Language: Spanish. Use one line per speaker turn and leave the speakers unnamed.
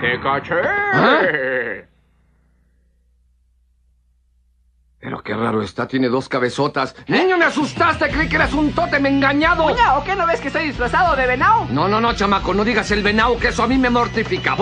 ¡Te caché! ¿Ah? Pero qué raro está, tiene dos cabezotas. Niño,
me asustaste, creí que eras un tótem engañado.
Oye, ¿o qué no ves que estoy disfrazado de venado? No, no, no, chamaco, no digas el venado, que eso a mí me mortifica.